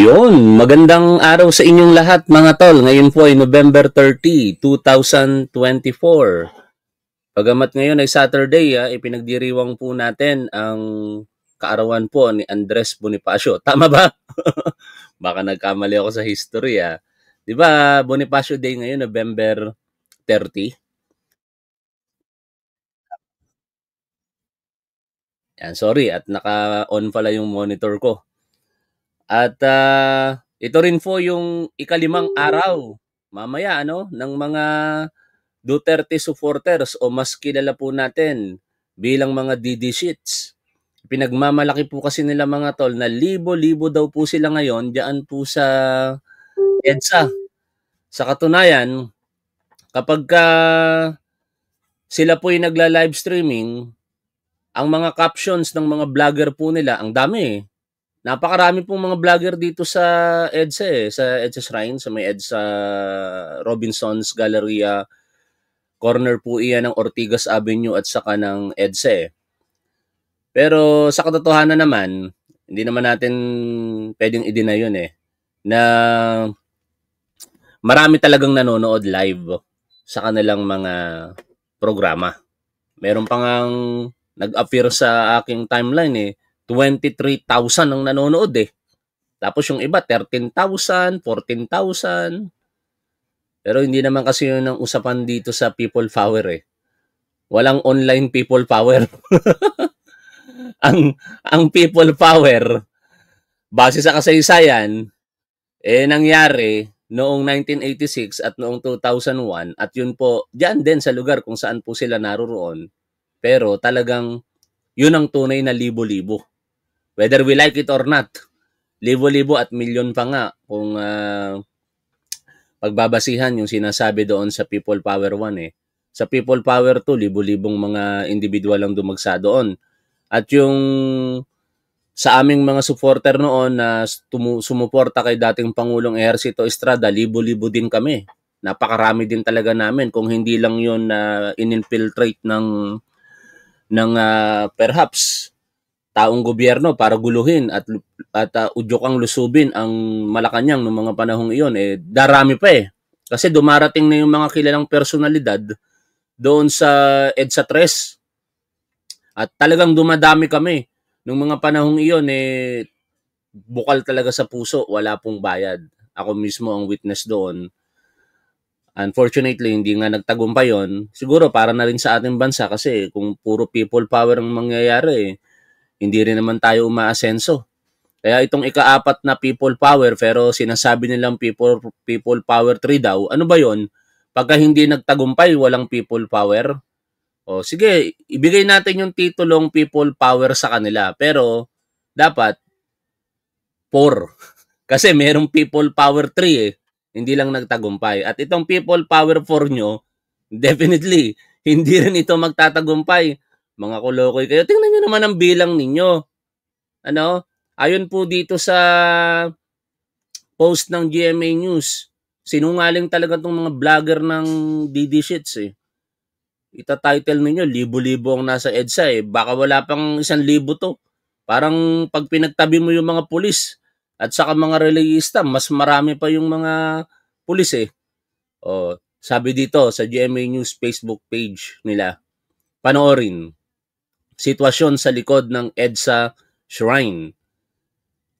Yun, magandang araw sa inyong lahat mga tol. Ngayon po ay November 30, 2024. Pagamat ngayon ay Saturday, ha, ah, ipinagdiriwang po natin ang kaarawan po ni Andres Bonifacio. Tama ba? Baka nagkamali ako sa history ha. Ah. Di ba Bonifacio Day ngayon, November 30? Yan, sorry. At naka-on pala yung monitor ko. At uh, ito rin po yung ikalimang araw mamaya ano ng mga Duterte supporters o mas kilala po natin bilang mga DD sheets. Pinagmamalaki po kasi nila mga tol na libo-libo daw po sila ngayon diyan po sa EDSA. Sa katunayan, kapag ka sila po yung nagla-live streaming, ang mga captions ng mga vlogger po nila, ang dami eh. Napakarami pong mga vlogger dito sa EDSA eh, sa EDSA Shrine, sa may EDSA Robinson's Galleria. Corner po iyan ng Ortigas Avenue at saka ng EDSA eh. Pero sa katotohanan naman, hindi naman natin pwedeng i-deny yun eh, na marami talagang nanonood live sa kanilang mga programa. Meron pang nag-appear sa aking timeline eh, 23,000 ang nanonood eh. Tapos yung iba, 13,000, 14,000. Pero hindi naman kasi yun ang usapan dito sa people power eh. Walang online people power. ang ang people power base sa kasaysayan eh nangyari noong 1986 at noong 2001 at yun po diyan din sa lugar kung saan po sila naroroon pero talagang yun ang tunay na libo-libo Whether we like it or not, libo-libo at milyon pa nga kung uh, pagbabasihan yung sinasabi doon sa People Power 1 eh. Sa People Power 2, libo-libong mga individual ang dumagsa doon. At yung sa aming mga supporter noon na tumu- sumuporta kay dating Pangulong Ejercito Estrada, libo-libo din kami. Napakarami din talaga namin kung hindi lang yun na uh, ininfiltrate ng ng uh, perhaps taong gobyerno para guluhin at at uh, udyokang lusubin ang Malacanang noong mga panahong iyon eh darami pa eh kasi dumarating na yung mga kilalang personalidad doon sa EDSA 3 at talagang dumadami kami nung mga panahong iyon eh bukal talaga sa puso wala pong bayad ako mismo ang witness doon unfortunately hindi nga nagtagumpay yon siguro para na rin sa ating bansa kasi kung puro people power ang mangyayari eh hindi rin naman tayo umaasenso. Kaya itong ikaapat na people power pero sinasabi nilang people people power 3 daw. Ano ba 'yon? Pagka hindi nagtagumpay, walang people power. O sige, ibigay natin yung titulong people power sa kanila pero dapat 4. Kasi merong people power 3 eh. Hindi lang nagtagumpay. At itong people power 4 nyo, definitely, hindi rin ito magtatagumpay mga kolokoy kayo. Tingnan nyo naman ang bilang ninyo. Ano? Ayon po dito sa post ng GMA News, sinungaling talaga tong mga vlogger ng DD Sheets eh. Itatitle ninyo, libo-libo ang nasa EDSA eh. Baka wala pang isang libo to. Parang pag pinagtabi mo yung mga pulis at saka mga relayista, mas marami pa yung mga pulis eh. O, oh, sabi dito sa GMA News Facebook page nila, panoorin sitwasyon sa likod ng EDSA Shrine.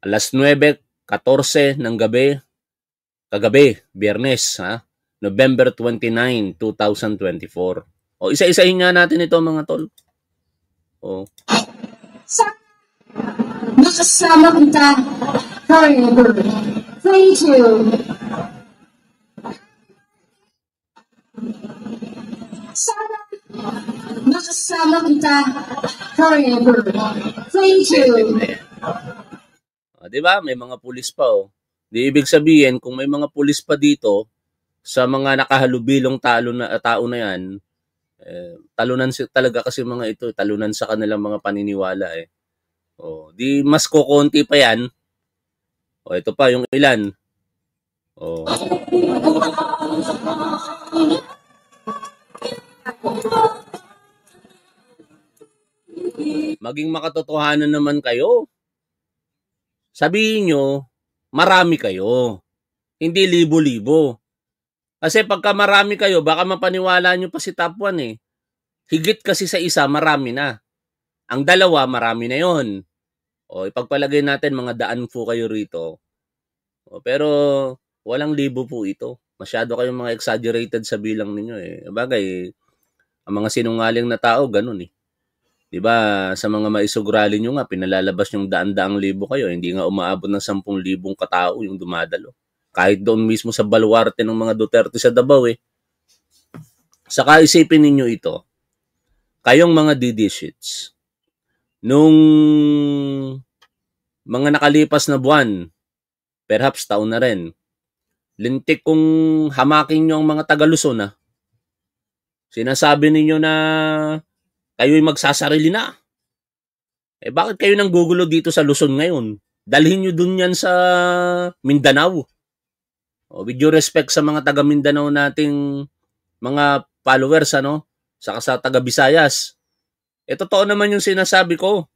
Alas 9.14 ng gabi, kagabi, biyernes, ha? November 29, 2024. O, isa-isahin nga natin ito mga tol. O. Sa nakasama kita forever. Thank you. Sana Makasama kita forever. Thank you. O, ah, di ba? May mga pulis pa oh. Di ibig sabihin, kung may mga pulis pa dito, sa mga nakahalubilong talo na, tao na yan, eh, talunan si, talaga kasi mga ito, eh, talunan sa kanilang mga paniniwala eh. Oh, di mas kukunti pa yan. Oh, ito pa yung ilan. Oh. Maging makatotohanan naman kayo. Sabihin nyo, marami kayo. Hindi libo-libo. Kasi pagka marami kayo, baka mapaniwala nyo pa si top 1 eh. Higit kasi sa isa, marami na. Ang dalawa, marami na yon. O, ipagpalagay natin mga daan po kayo rito. O, pero walang libo po ito. Masyado kayong mga exaggerated sa bilang ninyo eh. Bagay, ang mga sinungaling na tao, ganun eh. 'Di ba? Sa mga maisugrali nyo nga pinalalabas yung daan-daang libo kayo, hindi nga umaabot ng 10,000 katao yung dumadalo. Kahit doon mismo sa baluarte ng mga Duterte sa Davao eh. Saka isipin ninyo ito. Kayong mga DD sheets. Nung mga nakalipas na buwan, perhaps taon na rin, lintik kong hamakin nyo ang mga taga-Luzon ah. Sinasabi ninyo na kayo'y magsasarili na. Eh bakit kayo nang gugulo dito sa Luzon ngayon? Dalhin nyo dun yan sa Mindanao. O, with due respect sa mga taga Mindanao nating mga followers, ano? Saka sa taga Visayas. Eh totoo naman yung sinasabi ko.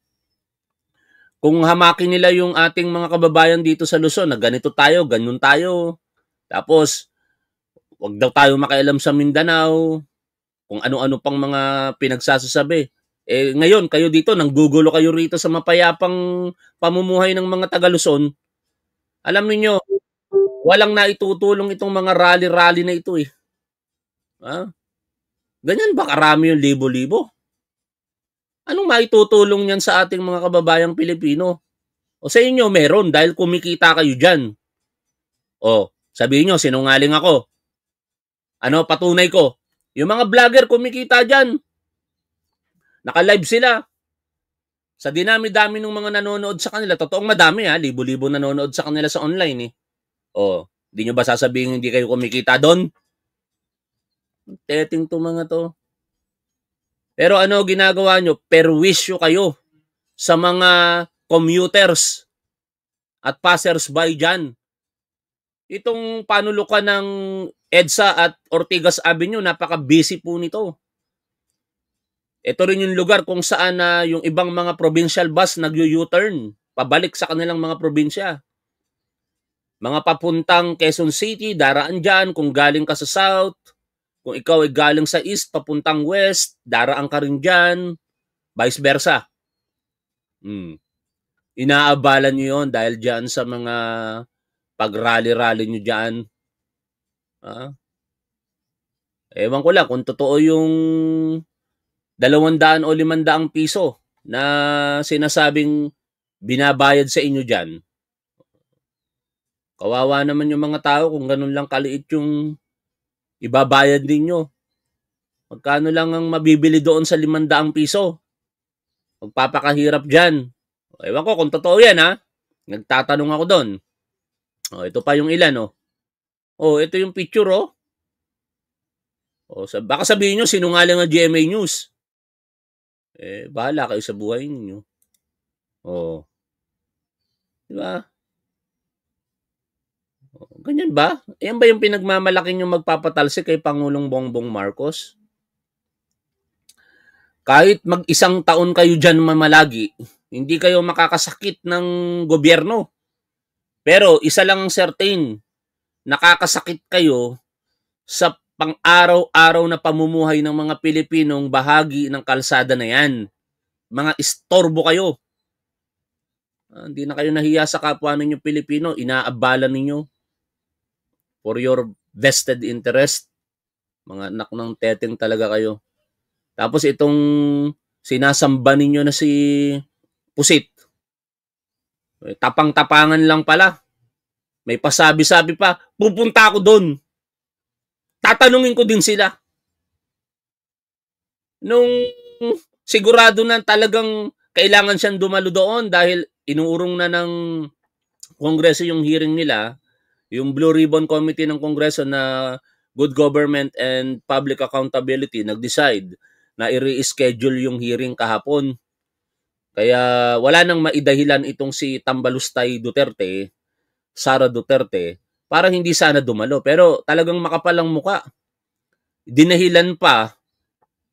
Kung hamakin nila yung ating mga kababayan dito sa Luzon na ganito tayo, ganyan tayo. Tapos, wag daw tayo makialam sa Mindanao kung ano-ano pang mga pinagsasasabi. Eh ngayon kayo dito nanggugulo kayo rito sa mapayapang pamumuhay ng mga taga Alam niyo, walang naitutulong itong mga rally-rally na ito eh. Ha? Ganyan ba karami yung libo-libo? Anong maitutulong niyan sa ating mga kababayang Pilipino? O sa inyo meron dahil kumikita kayo diyan. O, sabihin niyo sinungaling ako. Ano patunay ko? Yung mga vlogger kumikita dyan. Naka-live sila. Sa dinami-dami ng mga nanonood sa kanila, totoong madami ha, libo-libo nanonood sa kanila sa online eh. O, oh, di nyo ba sasabihin hindi kayo kumikita doon? Teting to mga to. Pero ano ginagawa nyo? Perwisyo kayo sa mga commuters at passersby by dyan. Itong panulukan ng EDSA at Ortigas Avenue, napaka-busy po nito. Ito rin yung lugar kung saan na uh, yung ibang mga provincial bus nag-u-turn pabalik sa kanilang mga probinsya. Mga papuntang Quezon City, daraan dyan kung galing ka sa South. Kung ikaw ay galing sa East, papuntang West, daraan ka rin dyan. Vice versa. Hmm. Inaabalan nyo yon dahil dyan sa mga pag-rally-rally nyo dyan Ah. Ewan ko lang kung totoo yung 200 o 500 piso na sinasabing binabayad sa inyo dyan. Kawawa naman yung mga tao kung ganun lang kaliit yung ibabayad ninyo. Magkano lang ang mabibili doon sa 500 piso? Magpapakahirap dyan. Ewan ko kung totoo yan ha. Nagtatanong ako doon. O, oh, ito pa yung ilan Oh. Oh, ito yung picture, oh. oh sa, baka sabihin nyo, sinungaling ang GMA News. Eh, bahala kayo sa buhay ninyo. Oh. Di ba? Oh, ganyan ba? Yan ba yung pinagmamalaki nyo magpapatalsik kay Pangulong Bongbong Marcos? Kahit mag-isang taon kayo dyan mamalagi, hindi kayo makakasakit ng gobyerno. Pero isa lang certain, nakakasakit kayo sa pang-araw-araw na pamumuhay ng mga Pilipinong bahagi ng kalsada na yan. Mga istorbo kayo. Ah, hindi na kayo nahiya sa kapwa ninyo Pilipino, inaabala ninyo for your vested interest. Mga anak ng teteng talaga kayo. Tapos itong sinasamba ninyo na si Pusit. Eh, tapang-tapangan lang pala. May pasabi-sabi pa, pupunta ako doon. Tatanungin ko din sila. Nung sigurado na talagang kailangan siyang dumalo doon dahil inuurong na ng Kongreso yung hearing nila, yung Blue Ribbon Committee ng Kongreso na Good Government and Public Accountability nag-decide na i-reschedule yung hearing kahapon. Kaya wala nang maidahilan itong si Tambalustay Duterte Sara Duterte, para hindi sana dumalo. Pero talagang makapalang muka. Dinahilan pa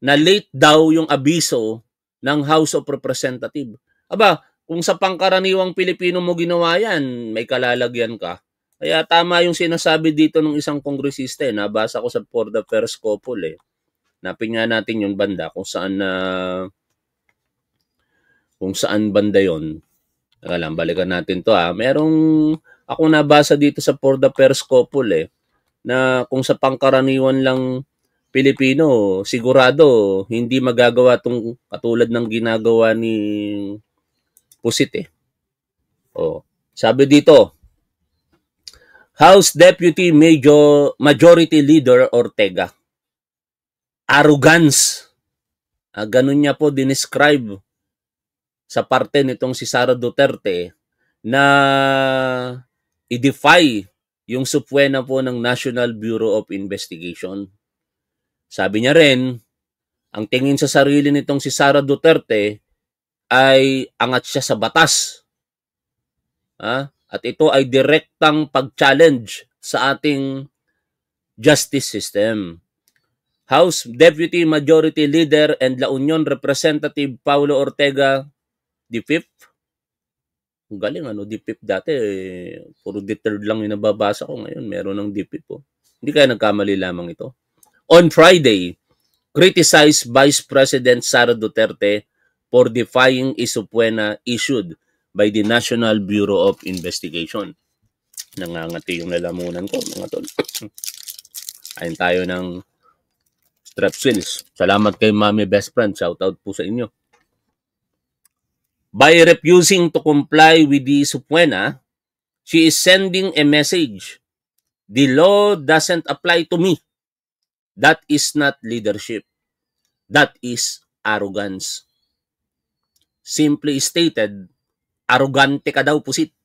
na late daw yung abiso ng House of Representatives. Aba, kung sa pangkaraniwang Pilipino mo ginawa yan, may kalalagyan ka. Kaya tama yung sinasabi dito ng isang kongresista eh. Nabasa ko sa For the First Couple eh. Napin nga natin yung banda kung saan na uh, kung saan banda yon. Teka lang, balikan natin to ha. Ah. Merong ako nabasa dito sa For the First Couple eh, na kung sa pangkaraniwan lang Pilipino, sigurado hindi magagawa tong katulad ng ginagawa ni Pusit eh. O, oh, sabi dito, House Deputy Major Majority Leader Ortega. Arrogance. Ah, ganun niya po dinescribe sa parte nitong si Sara Duterte eh, na i-defy yung supwena po ng National Bureau of Investigation. Sabi niya rin, ang tingin sa sarili nitong si Sara Duterte ay angat siya sa batas. Ha? At ito ay direktang pag-challenge sa ating justice system. House Deputy Majority Leader and La Union Representative Paulo Ortega V ang galing ano, DPIP dati, eh, puro deterred lang yung nababasa ko ngayon. Meron ng DPIP po. Oh. Hindi kaya nagkamali lamang ito. On Friday, criticized Vice President Sara Duterte for defying Isupuena issued by the National Bureau of Investigation. Nangangati yung lalamunan ko, mga tol. Ayon tayo ng strepsils. Salamat kay Mami Best Friend. Shout out po sa inyo. By refusing to comply with the subpoena, she is sending a message. The law doesn't apply to me. That is not leadership. That is arrogance. Simply stated, arrogante ka daw pusit.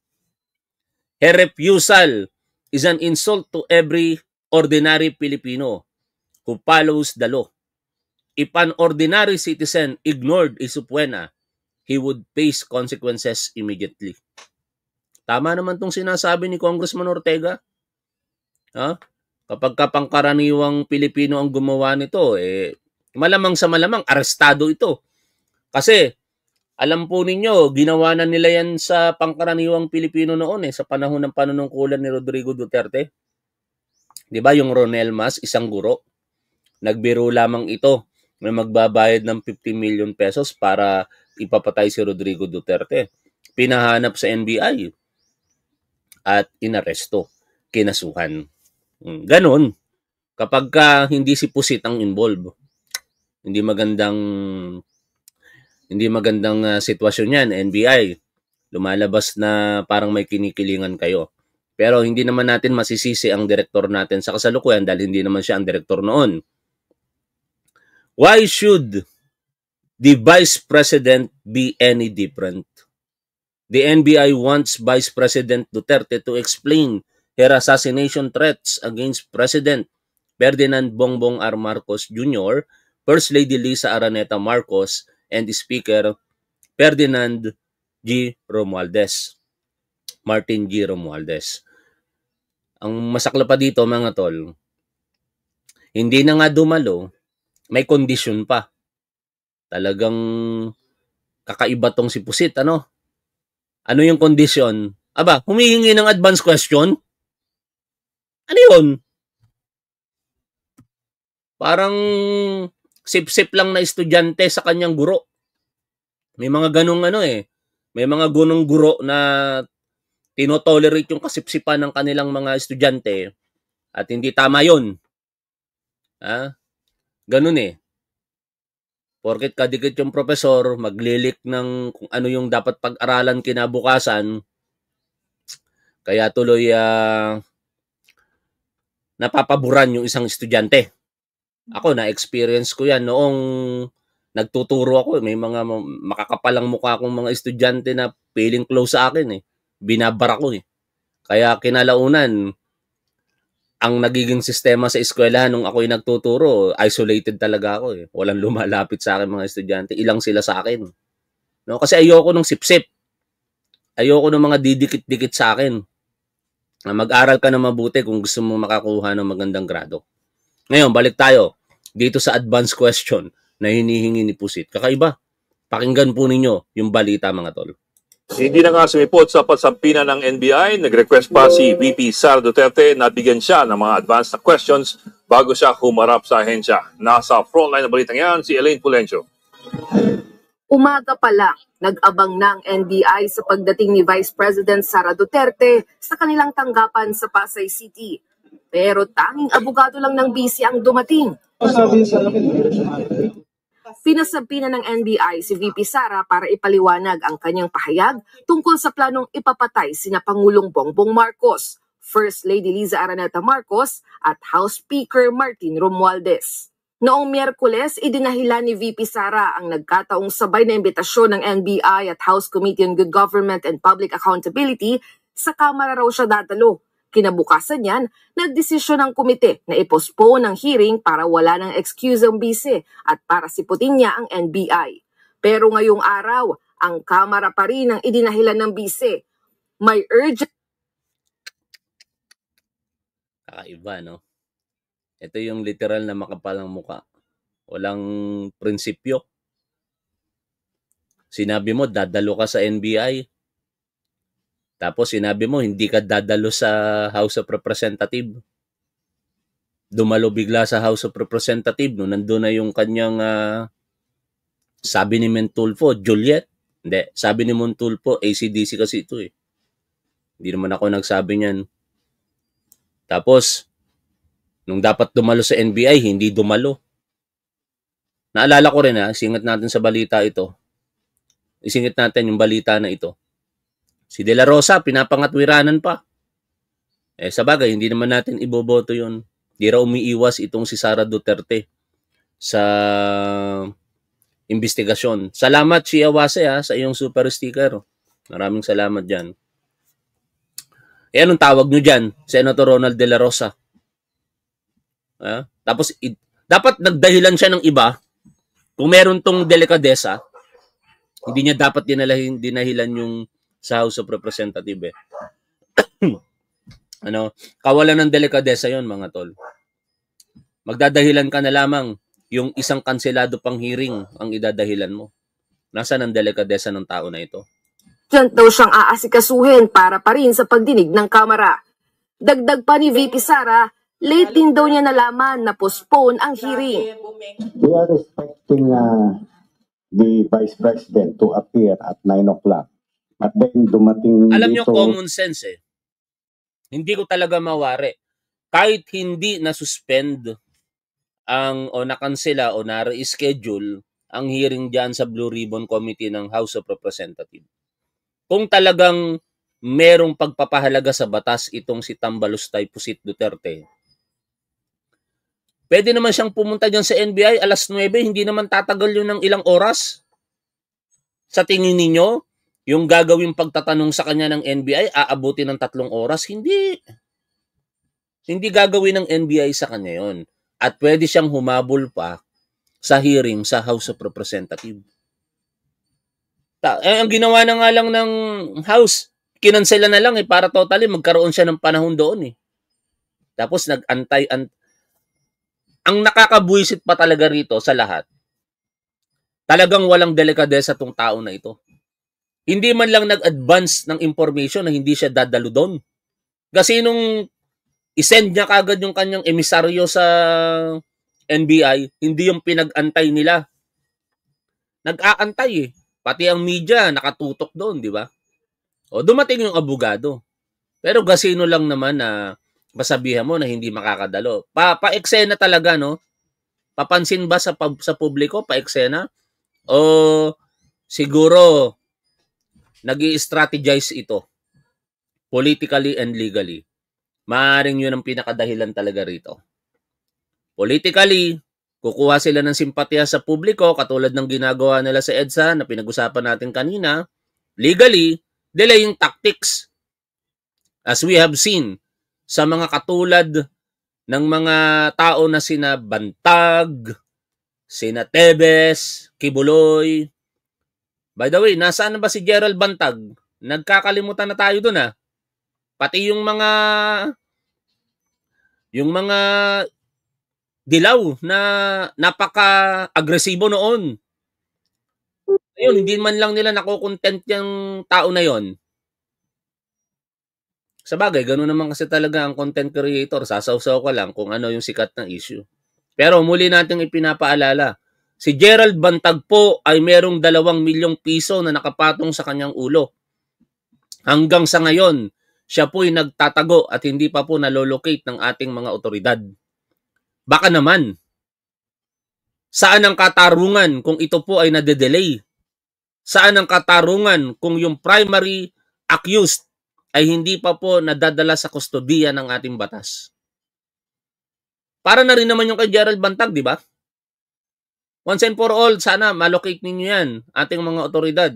Her refusal is an insult to every ordinary Filipino who follows the law. If an ordinary citizen ignored a he would face consequences immediately. Tama naman tong sinasabi ni Congressman Ortega. Ha? Kapag kapangkaraniwang Pilipino ang gumawa nito, eh, malamang sa malamang, arestado ito. Kasi, alam po ninyo, ginawa na nila yan sa pangkaraniwang Pilipino noon eh, sa panahon ng panunungkulan ni Rodrigo Duterte. 'Di ba yung Ronel Mas, isang guro, nagbiro lamang ito na magbabayad ng 50 million pesos para ipapatay si Rodrigo Duterte. Pinahanap sa NBI at inaresto, kinasuhan. Hmm, Ganon. Kapag ka hindi si Pusit ang involved, hindi magandang hindi magandang uh, sitwasyon yan, NBI. Lumalabas na parang may kinikilingan kayo. Pero hindi naman natin masisisi ang direktor natin sa kasalukuyan dahil hindi naman siya ang direktor noon. Why should the vice president be any different? The NBI wants Vice President Duterte to explain her assassination threats against President Ferdinand Bongbong R. Marcos Jr., First Lady Lisa Araneta Marcos, and Speaker Ferdinand G. Romualdez. Martin G. Romualdez. Ang masakla pa dito mga tol, hindi na nga dumalo, may kondisyon pa Talagang kakaiba tong si Pusit, ano? Ano yung condition? Aba, humihingi ng advance question? Ano yun? Parang sip-sip lang na estudyante sa kanyang guro. May mga ganong ano eh. May mga gunong guro na tinotolerate yung kasipsipan ng kanilang mga estudyante at hindi tama yun. Ha? Ah, ganun eh. Porket kadikit yung profesor, maglilik ng kung ano yung dapat pag-aralan kinabukasan. Kaya tuloy uh, napapaboran yung isang estudyante. Ako, na-experience ko yan noong nagtuturo ako. May mga makakapalang mukha akong mga estudyante na feeling close sa akin eh. Binabara ko eh. Kaya kinalaunan, ang nagiging sistema sa eskwela nung ako'y nagtuturo, isolated talaga ako eh. Walang lumalapit sa akin mga estudyante. Ilang sila sa akin. No? Kasi ayoko nung sipsip. Ayoko ng mga didikit-dikit sa akin. Mag-aral ka na mabuti kung gusto mo makakuha ng magandang grado. Ngayon, balik tayo dito sa advanced question na hinihingi ni Pusit. Kakaiba. Pakinggan po ninyo yung balita mga tol. Hindi na nga sumipot sa pasampinan ng NBI, nag-request pa si VP Sara Duterte na bigyan siya ng mga advanced na questions bago siya humarap sa ahensya. Nasa frontline na balitang yan si Elaine Pulencio. Umaga pa lang, nag-abang na NBI sa pagdating ni Vice President Sara Duterte sa kanilang tanggapan sa Pasay City. Pero tanging abogado lang ng BC ang dumating. Sabi sa akin, Pinasabi ng NBI si VP Sara para ipaliwanag ang kanyang pahayag tungkol sa planong ipapatay sina Pangulong Bongbong Marcos, First Lady Liza Araneta Marcos at House Speaker Martin Romualdez. Noong Miyerkules, idinahilan ni VP Sara ang nagkataong sabay na imbitasyon ng NBI at House Committee on Good Government and Public Accountability sa Kamara raw siya dadalo Kinabukasan yan, nagdesisyon ang komite na ipospone ang hearing para wala ng ang bise at para siputin niya ang NBI. Pero ngayong araw, ang Kamara pa rin ang idinahilan ng bise. May urgent... Kakaiba, no? Ito yung literal na makapalang muka. Walang prinsipyo. Sinabi mo, dadalo ka sa NBI. Tapos sinabi mo, hindi ka dadalo sa House of Representative. Dumalo bigla sa House of Representative no nandoon na yung kanyang uh, sabi ni Mentulfo, Juliet. Hindi, sabi ni Mentulfo, ACDC kasi ito eh. Hindi naman ako nagsabi niyan. Tapos, nung dapat dumalo sa NBI, hindi dumalo. Naalala ko rin ha, ah, singat natin sa balita ito. Isingit natin yung balita na ito Si De La Rosa, pinapangatwiranan pa. Eh, sabagay, hindi naman natin iboboto yun. Di raw umiiwas itong si Sara Duterte sa investigasyon. Salamat, si Wase, ha, ah, sa iyong super sticker. Maraming salamat dyan. Eh, anong tawag nyo dyan? Senator Ronald De La Rosa. Ha? Ah, tapos, dapat nagdahilan siya ng iba. Kung meron tong delikadesa, hindi niya dapat dinahilan yung sa House of Representative eh. ano, kawalan ng delikadesa yon mga tol. Magdadahilan ka na lamang yung isang kanselado pang hearing ang idadahilan mo. Nasaan ang delikadesa ng tao na ito? Diyan daw siyang aasikasuhin para pa rin sa pagdinig ng Kamara. Dagdag pa ni VP Sara, late din daw niya nalaman na postpone ang hearing. We are expecting uh, the Vice President to appear at 9 o'clock at then dumating Alam niyo common sense eh. Hindi ko talaga mawari. Kahit hindi na suspend ang o nakansela o na-reschedule ang hearing diyan sa Blue Ribbon Committee ng House of Representatives. Kung talagang merong pagpapahalaga sa batas itong si Tambalos Taypusit Duterte, Pwede naman siyang pumunta diyan sa NBI alas 9, hindi naman tatagal 'yun ng ilang oras. Sa tingin ninyo, yung gagawin pagtatanong sa kanya ng NBI, aabuti ng tatlong oras. Hindi. Hindi gagawin ng NBI sa kanya yon At pwede siyang humabol pa sa hearing sa House of Representatives. Ta- eh, ang ginawa na nga lang ng House, kinansela na lang eh, para totally magkaroon siya ng panahon doon eh. Tapos nag-antay, ang nakakabuisit pa talaga rito sa lahat, talagang walang delikadesa tong tao na ito. Hindi man lang nag-advance ng information na hindi siya dadalo doon. Kasi nung isend niya kagad yung kanyang emisaryo sa NBI, hindi yung pinag-antay nila. Nag-aantay eh. Pati ang media nakatutok doon, di ba? O dumating yung abogado. Pero gasino lang naman na masabihan mo na hindi makakadalo. Pa pa talaga no? Papansin ba sa pub, sa publiko paeksena? O siguro nag strategize ito politically and legally. Maaring yun ang pinakadahilan talaga rito. Politically, kukuha sila ng simpatiya sa publiko katulad ng ginagawa nila sa EDSA na pinag-usapan natin kanina. Legally, delay yung tactics. As we have seen sa mga katulad ng mga tao na sina Bantag, sina Tebes, Kibuloy, By the way, nasaan na ba si Gerald Bantag? Nagkakalimutan na tayo dun ha. Ah. Pati yung mga yung mga dilaw na napaka-agresibo noon. Ayun, hindi man lang nila nakokontent yung tao na yon. Sa bagay, ganun naman kasi talaga ang content creator. Sasawsaw ko lang kung ano yung sikat na issue. Pero muli nating ipinapaalala, Si Gerald Bantag po ay merong dalawang milyong piso na nakapatong sa kanyang ulo. Hanggang sa ngayon, siya po ay nagtatago at hindi pa po nalolocate ng ating mga otoridad. Baka naman, saan ang katarungan kung ito po ay nadedelay? Saan ang katarungan kung yung primary accused ay hindi pa po nadadala sa kustodiya ng ating batas? Para na rin naman yung kay Gerald Bantag, di ba? Once and for all, sana malocate ninyo yan, ating mga otoridad.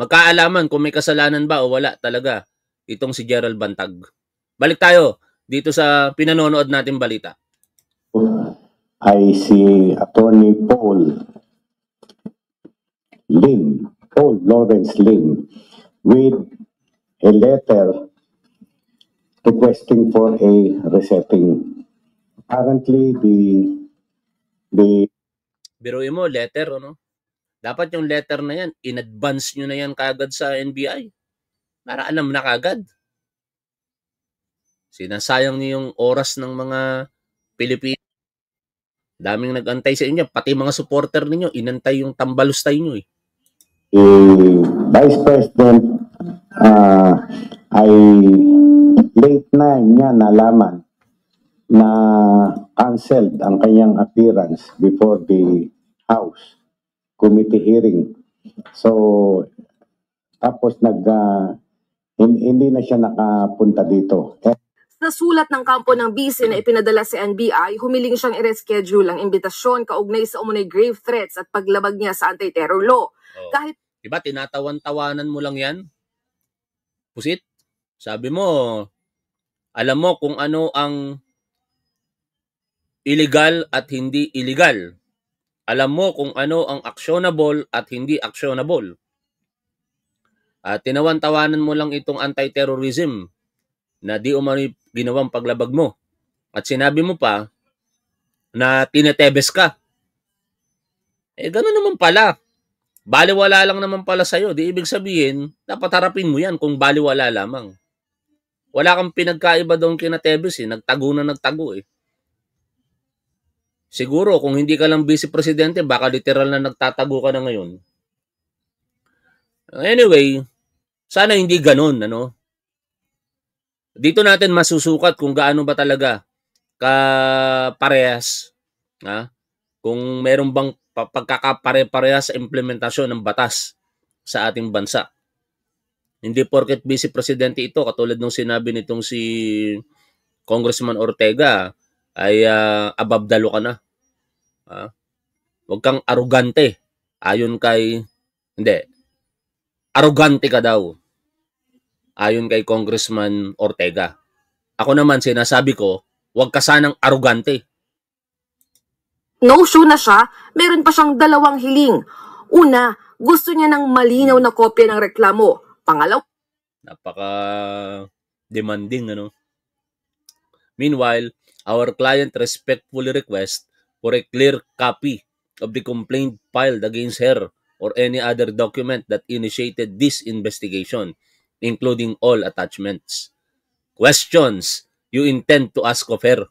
Magkaalaman kung may kasalanan ba o wala talaga itong si Gerald Bantag. Balik tayo dito sa pinanonood natin balita. Ay si Attorney Paul Lim, Paul Lawrence Lim, with a letter requesting for a resetting. Apparently, the Di, Biruin mo, letter, ano? Dapat yung letter na yan, in-advance nyo na yan kagad sa NBI. Para alam na kagad. Sinasayang niyo yung oras ng mga Pilipino. Daming nagantay sa inyo. Pati mga supporter ninyo, inantay yung tambalustay nyo eh. Vice President, uh, ay late na niya nalaman na canceled ang kanyang appearance before the House committee hearing. So, tapos nag, uh, hindi na siya nakapunta dito. Sa sulat ng kampo ng BC na ipinadala si NBI, humiling siyang i-reschedule ang imbitasyon kaugnay sa umunay grave threats at paglabag niya sa anti-terror law. Oh. Kahit Diba tinatawan-tawanan mo lang 'yan? Pusit. Sabi mo, alam mo kung ano ang illegal at hindi illegal. Alam mo kung ano ang actionable at hindi actionable. At tinawan-tawanan mo lang itong anti-terrorism na di umano ginawang paglabag mo. At sinabi mo pa na tinetebes ka. Eh, ganun naman pala. Baliwala lang naman pala sa'yo. Di ibig sabihin, dapat harapin mo yan kung baliwala lamang. Wala kang pinagkaiba doon kina Tebes eh. Nagtago na nagtago eh. Siguro kung hindi ka lang vice presidente, baka literal na nagtatago ka na ngayon. Anyway, sana hindi ganun, ano? Dito natin masusukat kung gaano ba talaga ka parehas, ha? Kung meron bang pagkakapare-parehas sa implementasyon ng batas sa ating bansa. Hindi porket vice presidente ito katulad nung sinabi nitong si Congressman Ortega, ay uh, ah, above dalo ka na. Ha? Uh, kang arugante. Ayon kay, hindi, arugante ka daw. Ayon kay Congressman Ortega. Ako naman sinasabi ko, huwag ka sanang arugante. No show na siya, meron pa siyang dalawang hiling. Una, gusto niya ng malinaw na kopya ng reklamo. Pangalaw, napaka demanding ano. Meanwhile, Our client respectfully requests for a clear copy of the complaint filed against her or any other document that initiated this investigation, including all attachments. Questions you intend to ask of her.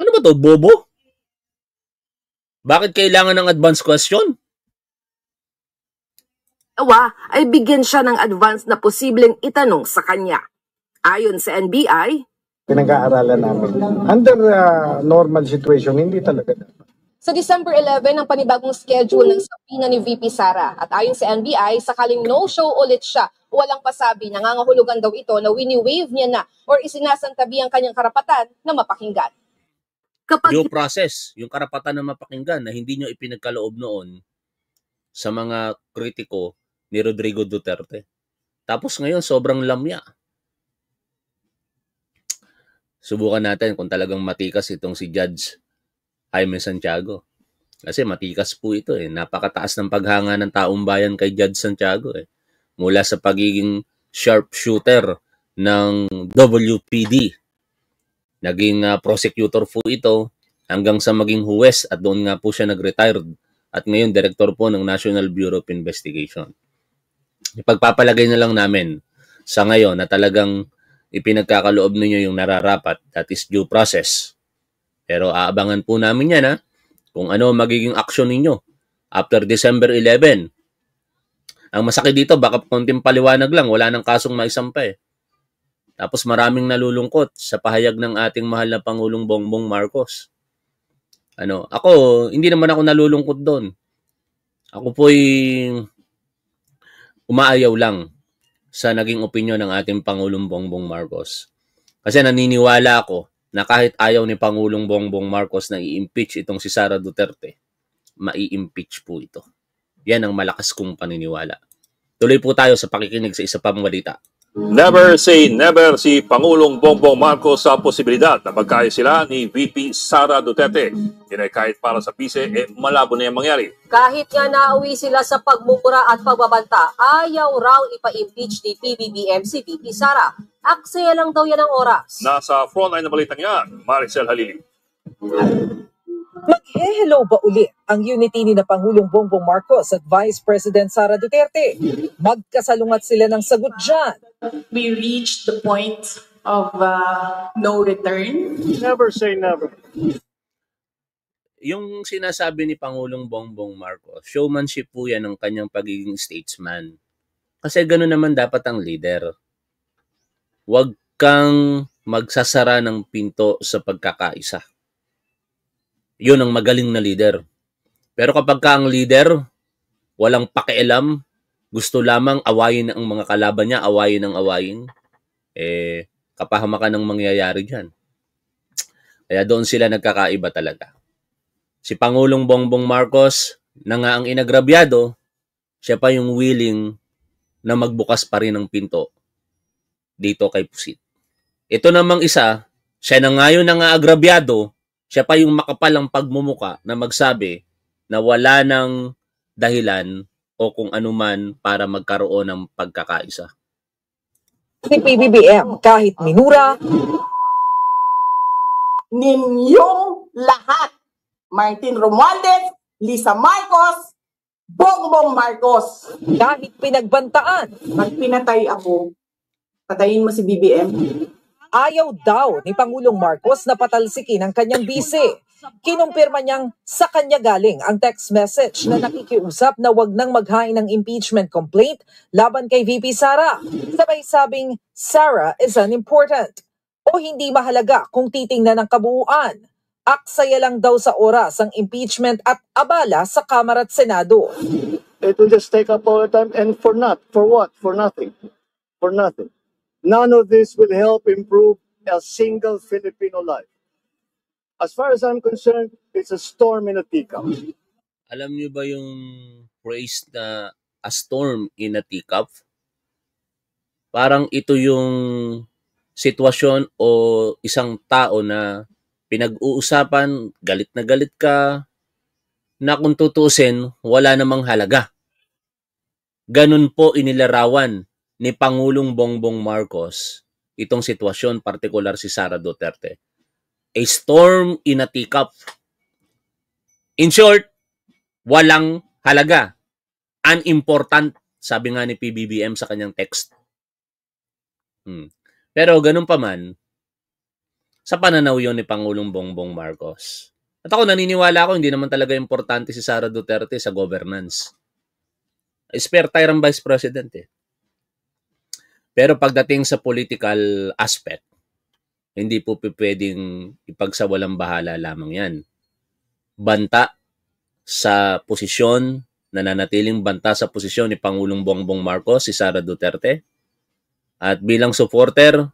Ano ba to, bobo? Bakit kailangan ng advance question? Awa, ay bigyan siya ng advance na posibleng itanong sa kanya. Ayon sa NBI, pinag-aaralan namin. Under uh, normal situation, hindi talaga dapat. Sa December 11, ang panibagong schedule ng sapina ni VP Sara. At ayon sa NBI, sakaling no-show ulit siya, walang pasabi, nangangahulugan daw ito na wini-wave niya na or isinasantabi ang kanyang karapatan na mapakinggan. Kapag... Due process, yung karapatan na mapakinggan na hindi niyo ipinagkaloob noon sa mga kritiko ni Rodrigo Duterte. Tapos ngayon, sobrang lamya subukan natin kung talagang matikas itong si Judge Jaime Santiago. Kasi matikas po ito eh. Napakataas ng paghanga ng taong bayan kay Judge Santiago eh. Mula sa pagiging sharpshooter ng WPD. Naging uh, prosecutor po ito hanggang sa maging huwes at doon nga po siya nag-retired at ngayon director po ng National Bureau of Investigation. Ipagpapalagay na lang namin sa ngayon na talagang ipinagkakaloob ninyo yung nararapat. That is due process. Pero aabangan po namin yan ha, kung ano magiging aksyon ninyo after December 11. Ang masakit dito, baka konting paliwanag lang, wala nang kasong maisampa eh. Tapos maraming nalulungkot sa pahayag ng ating mahal na Pangulong Bongbong Marcos. Ano, ako, hindi naman ako nalulungkot doon. Ako po'y umaayaw lang sa naging opinyon ng ating Pangulong Bongbong Marcos. Kasi naniniwala ako na kahit ayaw ni Pangulong Bongbong Marcos na i-impeach itong si Sara Duterte, mai-impeach po ito. Yan ang malakas kong paniniwala. Tuloy po tayo sa pakikinig sa isa pang balita. Never say never si Pangulong Bongbong Marcos sa posibilidad na magkayo sila ni VP Sara Duterte. Yun ay kahit para sa pise, eh, malabo na yung mangyari. Kahit nga nauwi sila sa pagmumura at pagbabanta, ayaw raw ipa-impeach ni PBBM si VP Sara. Aksaya lang daw yan ang oras. Nasa frontline na balitang yan, Maricel Halili. Maghe-hello ba uli ang unity ni na Pangulong Bongbong Marcos at Vice President Sara Duterte? Magkasalungat sila ng sagot dyan. We reached the point of uh, no return. Never say never. Yung sinasabi ni Pangulong Bongbong Marcos, showmanship po yan ng kanyang pagiging statesman. Kasi gano'n naman dapat ang leader. Huwag kang magsasara ng pinto sa pagkakaisa yun ang magaling na leader. Pero kapag ka ang leader, walang pakialam, gusto lamang awayin ang mga kalaban niya, awayin ang awayin, eh, kapahamakan ang mangyayari dyan. Kaya doon sila nagkakaiba talaga. Si Pangulong Bongbong Marcos, na nga ang inagrabyado, siya pa yung willing na magbukas pa rin ng pinto dito kay Pusit. Ito namang isa, siya na nga yung nangagrabyado, siya pa yung makapalang pagmumuka na magsabi na wala ng dahilan o kung anuman para magkaroon ng pagkakaisa. Si PBBM kahit minura ninyong lahat. Martin Romualdez, Lisa Marcos, Bongbong Marcos. Kahit pinagbantaan. Pag pinatay ako, patayin mo si BBM. Ayaw daw ni Pangulong Marcos na patalsikin ang kanyang bise. Kinumpirma niyang sa kanya galing ang text message na nakikiusap na wag nang maghain ng impeachment complaint laban kay VP Sara. Sabay sabing, Sara is unimportant o hindi mahalaga kung titingnan ang kabuuan. Aksaya lang daw sa oras ang impeachment at abala sa Kamara at Senado. It will just take up all the time and for not, for what? For nothing. For nothing. None of this will help improve a single Filipino life. As far as I'm concerned, it's a storm in a teacup. Alam niyo ba yung phrase na a storm in a teacup? Parang ito yung sitwasyon o isang tao na pinag-uusapan, galit na galit ka, na kung tutusin, wala namang halaga. Ganun po inilarawan ni Pangulong Bongbong Marcos itong sitwasyon, particular si Sara Duterte. A storm in a teacup. In short, walang halaga. Unimportant, sabi nga ni PBBM sa kanyang text. Hmm. Pero ganun pa man, sa pananaw yon ni Pangulong Bongbong Marcos. At ako naniniwala ako, hindi naman talaga importante si Sara Duterte sa governance. Spare tire ang vice president eh. Pero pagdating sa political aspect, hindi po pwedeng ipagsawalang bahala lamang yan. Banta sa posisyon, nananatiling banta sa posisyon ni Pangulong Bongbong Marcos, si Sara Duterte. At bilang supporter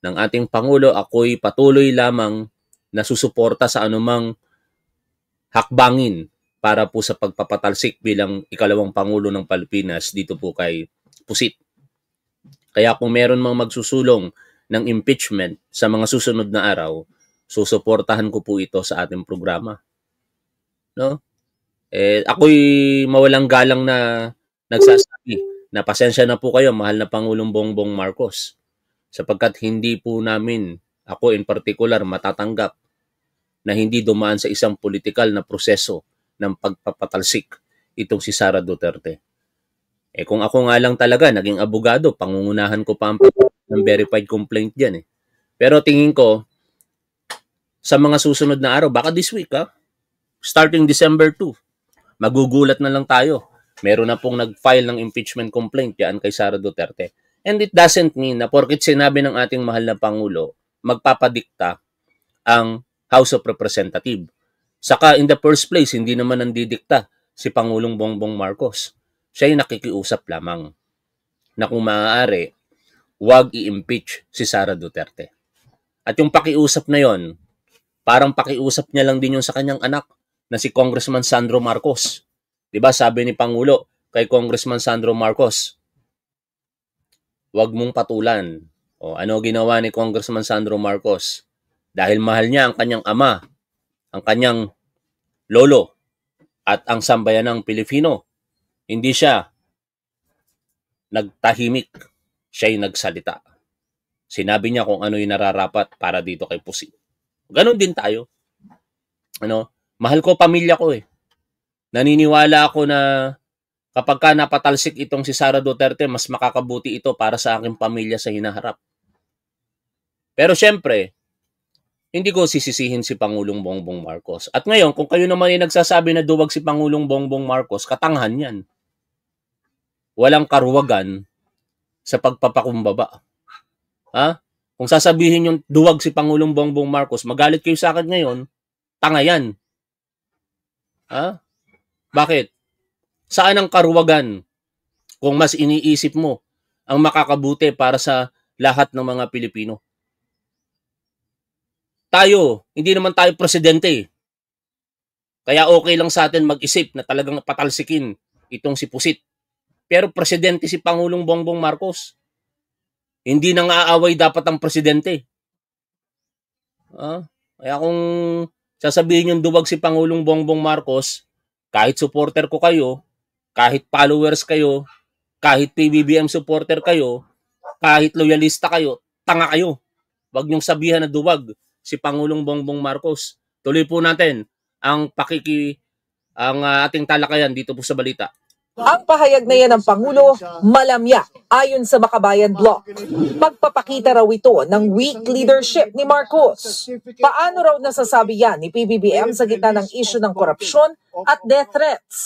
ng ating Pangulo, ako'y patuloy lamang na susuporta sa anumang hakbangin para po sa pagpapatalsik bilang ikalawang Pangulo ng Pilipinas dito po kay Pusit. Kaya kung meron mang magsusulong ng impeachment sa mga susunod na araw, susuportahan ko po ito sa ating programa. No? Eh, ako'y mawalang galang na nagsasabi na pasensya na po kayo, mahal na Pangulong Bongbong Marcos. Sapagkat hindi po namin, ako in particular, matatanggap na hindi dumaan sa isang political na proseso ng pagpapatalsik itong si Sara Duterte. Eh kung ako nga lang talaga naging abogado, pangungunahan ko pa ang ng verified complaint diyan eh. Pero tingin ko sa mga susunod na araw, baka this week ha, starting December 2, magugulat na lang tayo. Meron na pong nag-file ng impeachment complaint yan kay Sara Duterte. And it doesn't mean na porkit sinabi ng ating mahal na Pangulo, magpapadikta ang House of Representatives. Saka in the first place, hindi naman nandidikta si Pangulong Bongbong Marcos siya yung nakikiusap lamang na kung maaari, huwag i-impeach si Sara Duterte. At yung pakiusap na yon, parang pakiusap niya lang din yung sa kanyang anak na si Congressman Sandro Marcos. 'Di ba sabi ni Pangulo kay Congressman Sandro Marcos, huwag mong patulan. O ano ginawa ni Congressman Sandro Marcos? Dahil mahal niya ang kanyang ama, ang kanyang lolo, at ang sambayanang Pilipino. Hindi siya nagtahimik. Siya'y nagsalita. Sinabi niya kung ano yung nararapat para dito kay Pusi. Ganon din tayo. Ano? Mahal ko pamilya ko eh. Naniniwala ako na kapag ka napatalsik itong si Sara Duterte, mas makakabuti ito para sa aking pamilya sa hinaharap. Pero syempre, hindi ko sisisihin si Pangulong Bongbong Marcos. At ngayon, kung kayo naman ay nagsasabi na duwag si Pangulong Bongbong Marcos, katanghan yan walang karuwagan sa pagpapakumbaba. Ha? Kung sasabihin yung duwag si Pangulong Bongbong Marcos, magalit kayo sa akin ngayon, tanga yan. Ha? Bakit? Saan ang karuwagan kung mas iniisip mo ang makakabuti para sa lahat ng mga Pilipino? Tayo, hindi naman tayo presidente. Eh. Kaya okay lang sa atin mag-isip na talagang patalsikin itong si Pusit pero presidente si Pangulong Bongbong Marcos. Hindi nang aaway dapat ang presidente. Ah, kaya kung sasabihin yung duwag si Pangulong Bongbong Marcos, kahit supporter ko kayo, kahit followers kayo, kahit PBBM supporter kayo, kahit loyalista kayo, tanga kayo. Huwag niyong sabihan na duwag si Pangulong Bongbong Marcos. Tuloy po natin ang pakiki ang uh, ating talakayan dito po sa balita. Ang pahayag na yan ng Pangulo, malamya ayon sa Makabayan Block. Pagpapakita raw ito ng weak leadership ni Marcos. Paano raw nasasabi yan ni PBBM sa gitna ng isyu ng korupsyon at death threats?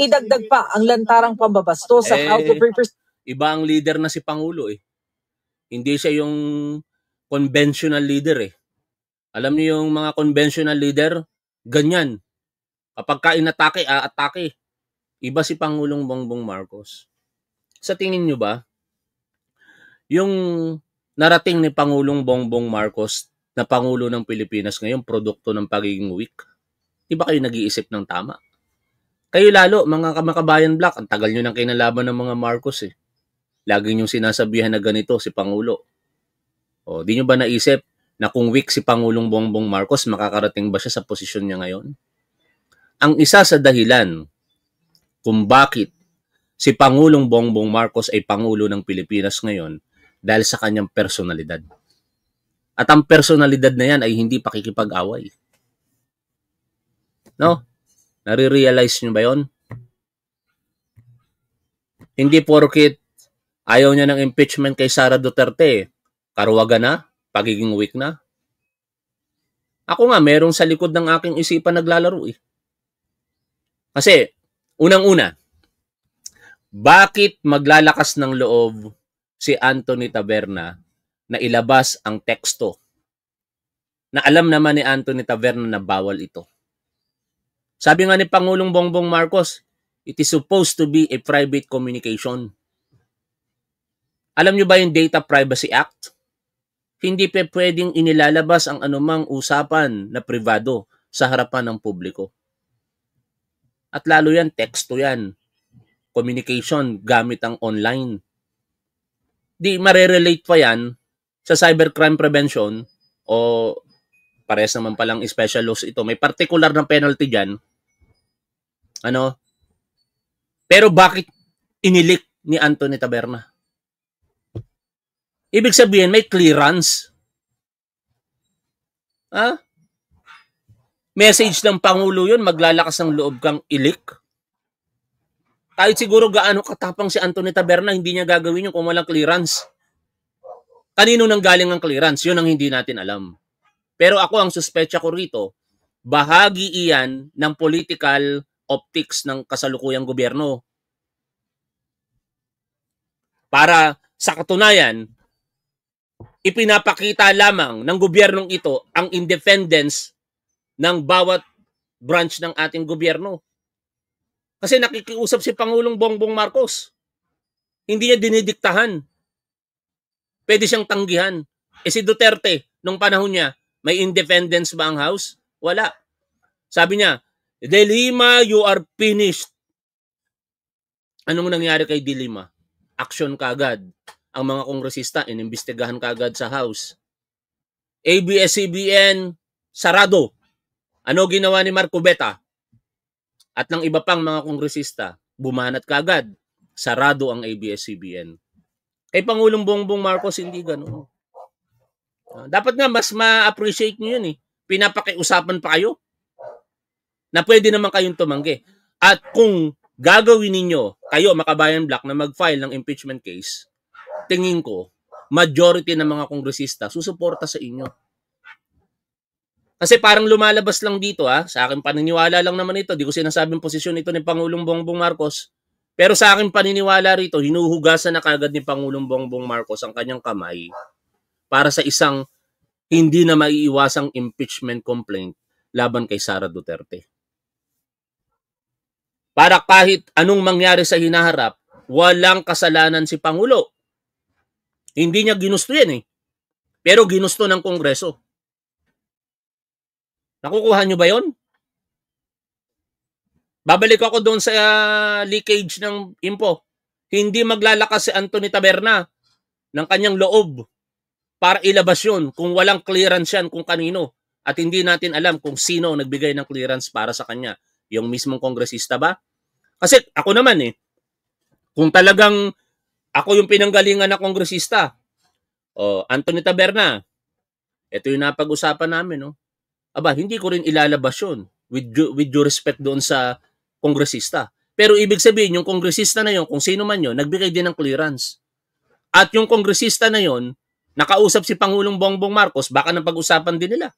Idagdag pa ang lantarang pambabasto sa eh, how to prepare... Iba ang leader na si Pangulo eh. Hindi siya yung conventional leader eh. Alam niyo yung mga conventional leader, ganyan. Kapag ka inatake, aatake. Iba si Pangulong Bongbong Marcos. Sa tingin nyo ba, yung narating ni Pangulong Bongbong Marcos na Pangulo ng Pilipinas ngayon, produkto ng pagiging weak? Di ba kayo nag-iisip ng tama? Kayo lalo, mga kamakabayan black, ang tagal nyo nang kinalaban ng mga Marcos eh. Lagi nyo sinasabihan na ganito si Pangulo. O, di nyo ba naisip na kung weak si Pangulong Bongbong Marcos, makakarating ba siya sa posisyon niya ngayon? Ang isa sa dahilan kung bakit si Pangulong Bongbong Marcos ay Pangulo ng Pilipinas ngayon dahil sa kanyang personalidad. At ang personalidad na yan ay hindi pakikipag-away. No? Nare-realize nyo ba yon? Hindi porkit ayaw niya ng impeachment kay Sara Duterte, karuwagan na, pagiging weak na. Ako nga, merong sa likod ng aking isipan naglalaro eh. Kasi Unang-una, bakit maglalakas ng loob si Anthony Taberna na ilabas ang teksto na alam naman ni Anthony Taverna na bawal ito. Sabi nga ni Pangulong Bongbong Marcos, it is supposed to be a private communication. Alam nyo ba yung Data Privacy Act? Hindi pa pwedeng inilalabas ang anumang usapan na privado sa harapan ng publiko. At lalo yan, texto yan. Communication gamit ang online. Di marerelate pa yan sa cybercrime prevention o pares naman palang special laws ito. May particular na penalty dyan. Ano? Pero bakit inilik ni Anthony Taberna? Ibig sabihin, may clearance. Ha? Ah? message ng Pangulo yun, maglalakas ng loob kang ilik. Kahit siguro gaano katapang si Anthony Taberna, hindi niya gagawin yung kung walang clearance. Kanino nang galing ang clearance? Yun ang hindi natin alam. Pero ako ang suspecha ko rito, bahagi iyan ng political optics ng kasalukuyang gobyerno. Para sa katunayan, ipinapakita lamang ng gobyernong ito ang independence ng bawat branch ng ating gobyerno. Kasi nakikiusap si Pangulong Bongbong Marcos. Hindi niya dinidiktahan. Pwede siyang tanggihan. E si Duterte, nung panahon niya, may independence ba ang House? Wala. Sabi niya, Delima, you are finished. Anong nangyari kay Dilima? Action kagad. Ang mga kongresista, inimbestigahan kagad sa House. ABS-CBN, sarado. Ano ginawa ni Marco Beta at ng iba pang mga kongresista? Bumanat kagad. Sarado ang ABS-CBN. Kay eh, Pangulong Bongbong Marcos, hindi ganun. Ah, dapat nga mas ma-appreciate nyo yun eh. Pinapakiusapan pa kayo na pwede naman kayong tumanggi. At kung gagawin ninyo, kayo makabayan black na mag-file ng impeachment case, tingin ko, majority ng mga kongresista susuporta sa inyo. Kasi parang lumalabas lang dito ha, ah. sa akin paniniwala lang naman ito, di ko sinasabing posisyon ito ni Pangulong Bongbong Marcos. Pero sa akin paniniwala rito, hinuhugasan na kagad ni Pangulong Bongbong Marcos ang kanyang kamay para sa isang hindi na maiiwasang impeachment complaint laban kay Sara Duterte. Para kahit anong mangyari sa hinaharap, walang kasalanan si Pangulo. Hindi niya ginusto yan eh. Pero ginusto ng Kongreso. Nakukuha nyo ba yon? Babalik ako doon sa uh, leakage ng impo. Hindi maglalakas si Anthony Taberna ng kanyang loob para ilabas yun kung walang clearance yan kung kanino. At hindi natin alam kung sino nagbigay ng clearance para sa kanya. Yung mismong kongresista ba? Kasi ako naman eh, kung talagang ako yung pinanggalingan na kongresista, oh, Anthony Taberna, ito yung napag-usapan namin, no? aba, hindi ko rin ilalabas yun with due, with due respect doon sa kongresista. Pero ibig sabihin, yung kongresista na yon, kung sino man yon, nagbigay din ng clearance. At yung kongresista na yon, nakausap si Pangulong Bongbong Marcos, baka nang pag-usapan din nila.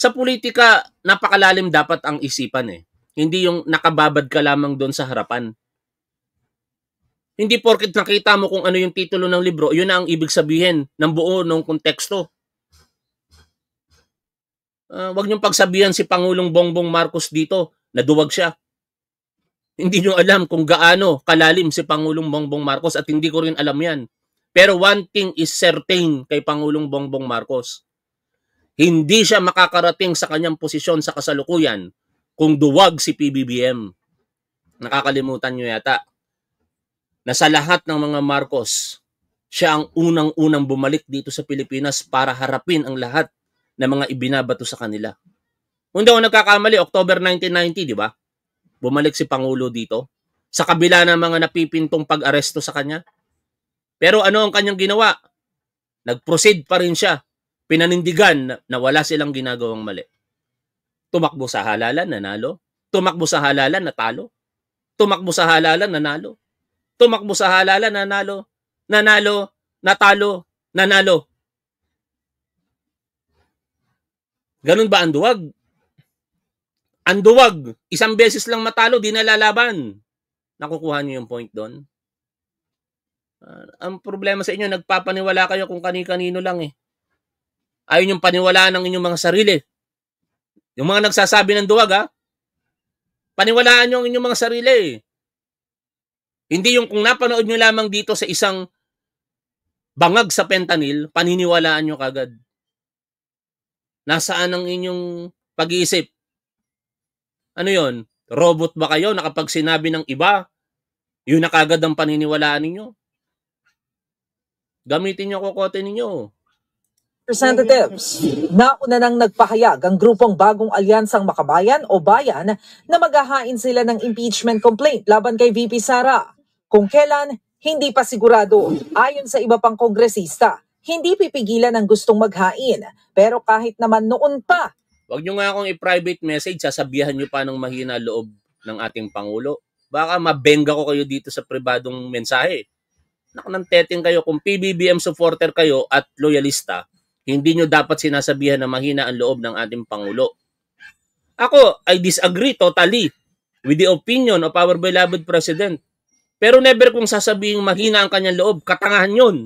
Sa politika, napakalalim dapat ang isipan eh. Hindi yung nakababad ka lamang doon sa harapan. Hindi porket nakita mo kung ano yung titulo ng libro, yun na ang ibig sabihin ng buo ng konteksto. Uh, wag niyong pagsabihan si Pangulong Bongbong Marcos dito na duwag siya. Hindi niyo alam kung gaano kalalim si Pangulong Bongbong Marcos at hindi ko rin alam yan. Pero one thing is certain kay Pangulong Bongbong Marcos. Hindi siya makakarating sa kanyang posisyon sa kasalukuyan kung duwag si PBBM. Nakakalimutan niyo yata na sa lahat ng mga Marcos, siya ang unang-unang bumalik dito sa Pilipinas para harapin ang lahat na mga ibinabato sa kanila. Kung hindi ako nagkakamali, October 1990, di ba? Bumalik si Pangulo dito sa kabila ng mga napipintong pag-aresto sa kanya. Pero ano ang kanyang ginawa? Nag-proceed pa rin siya. Pinanindigan na wala silang ginagawang mali. Tumakbo sa halalan, nanalo. Tumakbo sa halalan, natalo. Tumakbo sa halalan, nanalo. Tumakbo sa halalan, nanalo. Nanalo, natalo, nanalo. Ganun ba ang duwag? Ang duwag, isang beses lang matalo, di nalalaban. Nakukuha niyo yung point doon? Uh, ang problema sa inyo, nagpapaniwala kayo kung kani-kanino lang eh. Ayun yung paniwalaan ng inyong mga sarili. Yung mga nagsasabi ng duwag ha, paniwalaan nyo ang inyong mga sarili eh. Hindi yung kung napanood nyo lamang dito sa isang bangag sa pentanil, paniniwalaan nyo kagad. Nasaan ang inyong pag-iisip? Ano yon? Robot ba kayo na kapag sinabi ng iba, yun na kagad ang paniniwalaan ninyo? Gamitin niyo kokote ninyo. Representatives, nauna nang nagpahayag ang grupong Bagong Alyansang Makabayan o Bayan na maghahain sila ng impeachment complaint laban kay VP Sara. Kung kailan, hindi pa sigurado ayon sa iba pang kongresista hindi pipigilan ang gustong maghain. Pero kahit naman noon pa. Huwag nyo nga akong i-private message, sasabihan nyo pa ng mahina loob ng ating Pangulo. Baka mabenga ko kayo dito sa pribadong mensahe. Nakananteting kayo, kung PBBM supporter kayo at loyalista, hindi nyo dapat sinasabihan na mahina ang loob ng ating Pangulo. Ako, I disagree totally with the opinion of our beloved President. Pero never kung sasabihin mahina ang kanyang loob, katangahan yun.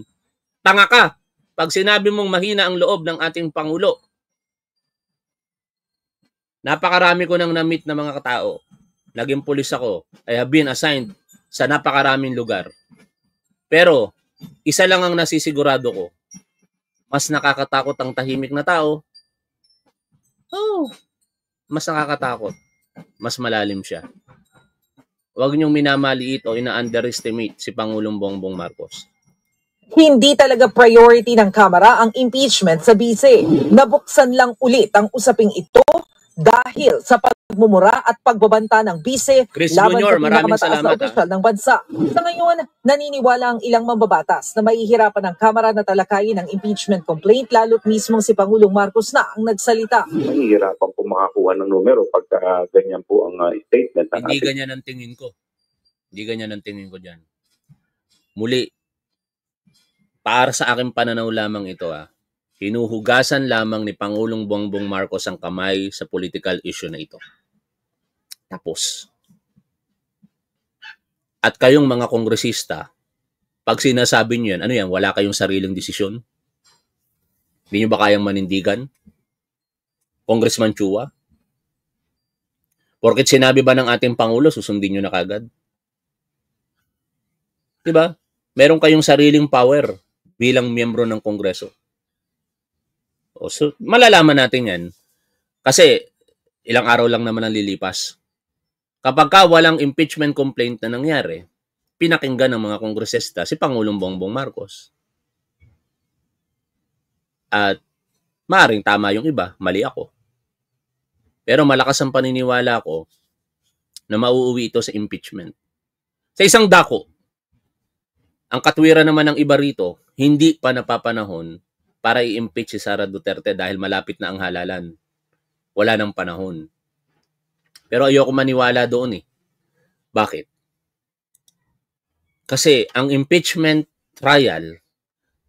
Tanga ka. Pag sinabi mong mahina ang loob ng ating Pangulo, napakarami ko nang na-meet na mga katao. Naging pulis ako. I have been assigned sa napakaraming lugar. Pero, isa lang ang nasisigurado ko. Mas nakakatakot ang tahimik na tao. Oh, mas nakakatakot. Mas malalim siya. Huwag niyong minamaliit o ina-underestimate si Pangulong Bongbong Marcos. Hindi talaga priority ng Kamara ang impeachment sa bise. Nabuksan lang ulit ang usaping ito dahil sa pagmumura at pagbabanta ng bise Chris laban Junior, sa pinakamataas salamat, na ah. opisyal ng bansa. Sa ngayon, naniniwala ang ilang mambabatas na mahihirapan ang Kamara na talakayin ang impeachment complaint lalo't mismo si Pangulong Marcos na ang nagsalita. Mahihirapan po makakuha ng numero pagka ganyan po ang ah, statement. Ng Hindi ganyan ang tingin ko. Hindi ganyan ang tingin ko dyan. Muli, para sa aking pananaw lamang ito ah, hinuhugasan lamang ni Pangulong Bongbong Marcos ang kamay sa political issue na ito. Tapos. At kayong mga kongresista, pag sinasabi niyo yan, ano yan, wala kayong sariling desisyon? Hindi nyo ba kayang manindigan? Congressman Chua? Porkit sinabi ba ng ating Pangulo, susundin nyo na kagad? Diba? Meron kayong sariling power bilang miyembro ng Kongreso. O, so, malalaman natin yan. Kasi ilang araw lang naman ang lilipas. Kapag ka walang impeachment complaint na nangyari, pinakinggan ng mga kongresista si Pangulong Bongbong Marcos. At maaring tama yung iba, mali ako. Pero malakas ang paniniwala ko na mauuwi ito sa impeachment. Sa isang dako, ang katwiran naman ng iba rito, hindi pa napapanahon para i-impeach si Sara Duterte dahil malapit na ang halalan. Wala ng panahon. Pero ayoko maniwala doon eh. Bakit? Kasi ang impeachment trial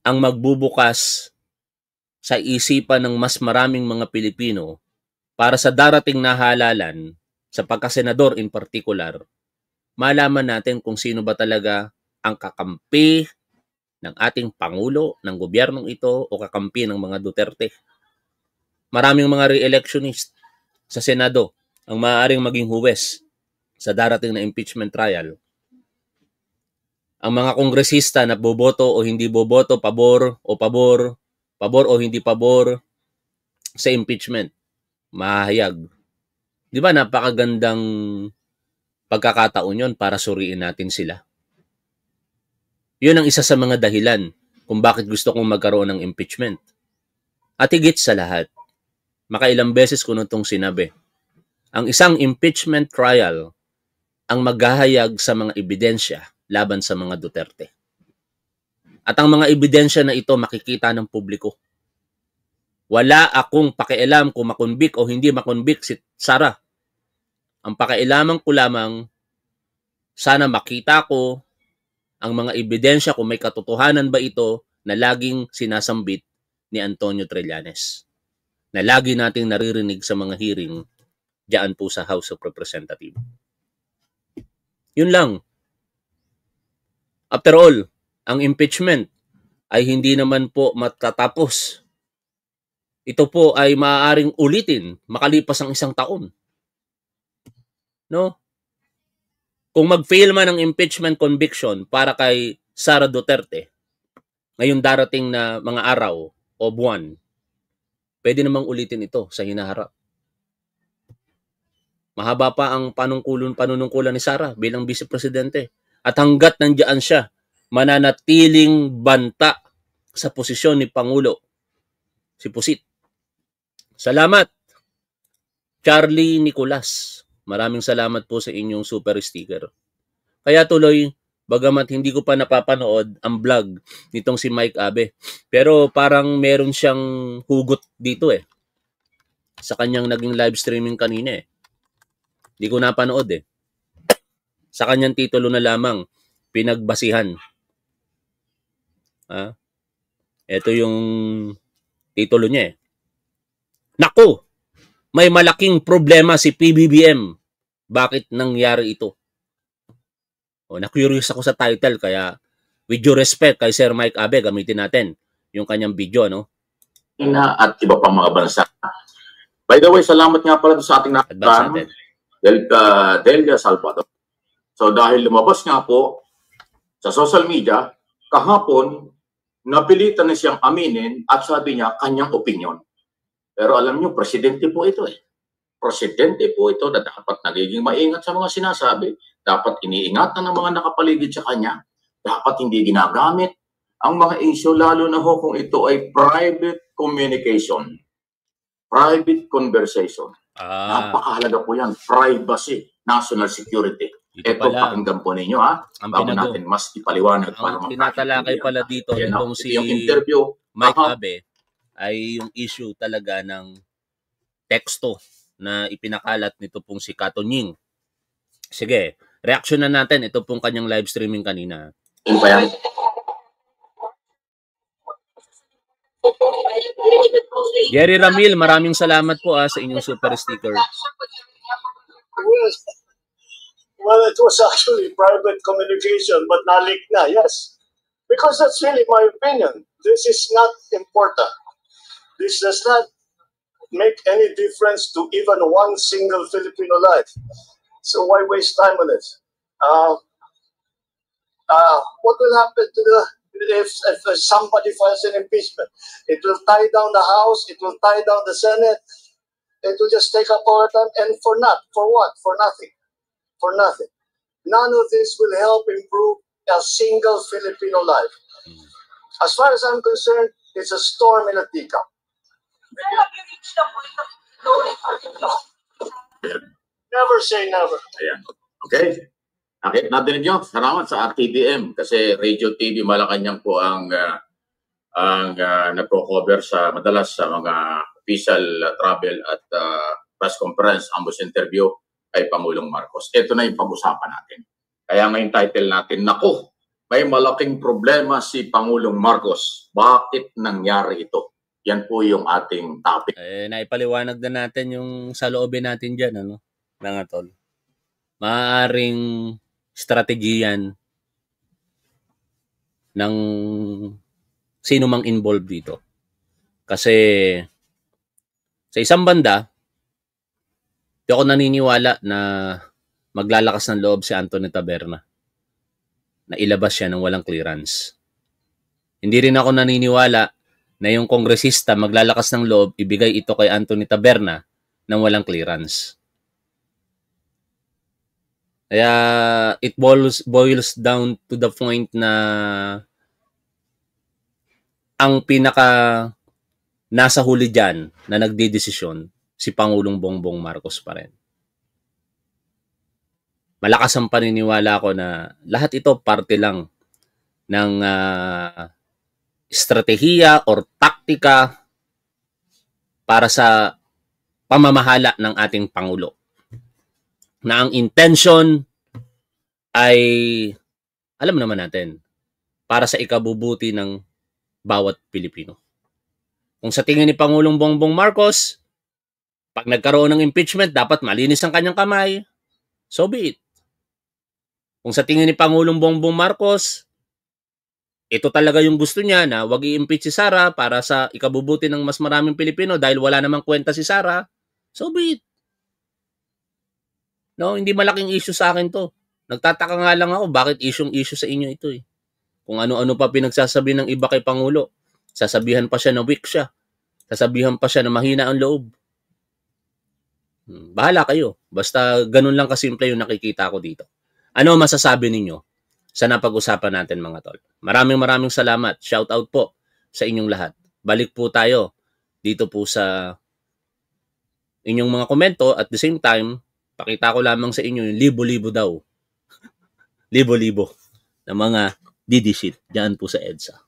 ang magbubukas sa isipan ng mas maraming mga Pilipino para sa darating na halalan sa pagkasenador in particular, malaman natin kung sino ba talaga ang kakampi ng ating Pangulo, ng gobyernong ito, o kakampi ng mga Duterte. Maraming mga re-electionist sa Senado ang maaaring maging huwes sa darating na impeachment trial. Ang mga kongresista na boboto o hindi boboto, pabor o pabor, pabor o hindi pabor sa impeachment, mahayag. Di ba napakagandang pagkakataon yon para suriin natin sila? Yun ang isa sa mga dahilan kung bakit gusto kong magkaroon ng impeachment. At higit sa lahat, makailang beses ko nitong sinabi, ang isang impeachment trial ang maghahayag sa mga ebidensya laban sa mga Duterte. At ang mga ebidensya na ito makikita ng publiko. Wala akong pakialam kung makonbik o hindi makonbik si Sara. Ang pakialaman ko lamang, sana makita ko ang mga ebidensya kung may katotohanan ba ito na laging sinasambit ni Antonio Trillanes na lagi nating naririnig sa mga hearing diyan po sa House of Representatives. Yun lang. After all, ang impeachment ay hindi naman po matatapos. Ito po ay maaaring ulitin makalipas ang isang taon. No? kung mag-fail man ang impeachment conviction para kay Sara Duterte ngayong darating na mga araw o buwan, pwede namang ulitin ito sa hinaharap. Mahaba pa ang panungkulon panunungkulan ni Sara bilang vice presidente at hanggat nandiyan siya mananatiling banta sa posisyon ni Pangulo si Pusit. Salamat Charlie Nicolas Maraming salamat po sa inyong super sticker. Kaya tuloy, bagamat hindi ko pa napapanood ang vlog nitong si Mike Abe. Pero parang meron siyang hugot dito eh. Sa kanyang naging live streaming kanina eh. Hindi ko napanood eh. Sa kanyang titulo na lamang, Pinagbasihan. Ah, Ito yung titulo niya eh. Nako! may malaking problema si PBBM. Bakit nangyari ito? O, oh, na-curious ako sa title kaya with due respect kay Sir Mike Abe, gamitin natin yung kanyang video, no? Ina at iba pang mga bansa. By the way, salamat nga pala sa ating nakakano, Del, uh, Delia Salvador. So dahil lumabas nga po sa social media, kahapon, napilitan na siyang aminin at sabi niya kanyang opinion. Pero alam niyo, presidente po ito eh. Presidente po ito na dapat nagiging maingat sa mga sinasabi, dapat iniingatan ng mga nakapaligid sa kanya, dapat hindi ginagamit ang mga issue, lalo na ho kung ito ay private communication, private conversation. Ah. Napakahalaga po yan, privacy, national security. Ito, ito pala, pakinggan po ninyo ha, ang bago pinago, natin mas ipaliwanag. Ang tinatalakay pala dito, yan, itong si yung interview, Mike Aha. Abe, ay yung issue talaga ng teksto na ipinakalat nito pong si Kato Ning. Sige, reaction na natin. Ito pong kanyang live streaming kanina. Kaya... Jerry Ramil, maraming salamat po ah, sa inyong super sticker. Well, it was actually private communication, but nalik na, yes. Because that's really my opinion. This is not important. This does not make any difference to even one single Filipino life. So why waste time on it? Uh, uh, what will happen to the if, if somebody files an impeachment? It will tie down the House. It will tie down the Senate. It will just take up all the time and for not for what for nothing, for nothing. None of this will help improve a single Filipino life. Hmm. As far as I'm concerned, it's a storm in a teacup. When have you reached the point of knowing or Never say never. Ayan. Okay. Nakit natin ninyo. Salamat sa RTDM kasi Radio TV Malacanang po ang uh, ang uh, nagko-cover sa madalas sa mga official uh, travel at uh, press conference, ambos interview kay Pangulong Marcos. Ito na yung pag-usapan natin. Kaya ngayon title natin, Nako, may malaking problema si Pangulong Marcos. Bakit nangyari ito? Yan po yung ating topic. Eh, naipaliwanag na natin yung sa loobin natin dyan, ano, mga tol. Maaring strategiyan ng sino mang involved dito. Kasi sa isang banda, di ako naniniwala na maglalakas ng loob si Anthony Taberna na ilabas siya ng walang clearance. Hindi rin ako naniniwala na yung kongresista maglalakas ng loob ibigay ito kay Anthony Taberna nang walang clearance. Kaya it boils, boils down to the point na ang pinaka nasa huli dyan na nagdidesisyon si Pangulong Bongbong Marcos pa rin. Malakas ang paniniwala ko na lahat ito parte lang ng uh, estratehiya or taktika para sa pamamahala ng ating Pangulo. Na ang intention ay, alam naman natin, para sa ikabubuti ng bawat Pilipino. Kung sa tingin ni Pangulong Bongbong Marcos, pag nagkaroon ng impeachment, dapat malinis ang kanyang kamay. So be it. Kung sa tingin ni Pangulong Bongbong Marcos, ito talaga yung gusto niya na wag i-impeach si Sara para sa ikabubuti ng mas maraming Pilipino dahil wala namang kwenta si Sara, so be it. No, hindi malaking issue sa akin to. Nagtataka nga lang ako bakit isyong issue sa inyo ito eh. Kung ano-ano pa pinagsasabi ng iba kay Pangulo. Sasabihan pa siya na weak siya. Sasabihan pa siya na mahina ang loob. Hmm, bahala kayo. Basta ganun lang kasimple yung nakikita ko dito. Ano masasabi ninyo? sa napag-usapan natin mga tol. Maraming maraming salamat. Shout out po sa inyong lahat. Balik po tayo dito po sa inyong mga komento at the same time, pakita ko lamang sa inyo yung libo-libo daw. libo-libo na mga DD sheet diyan po sa EDSA.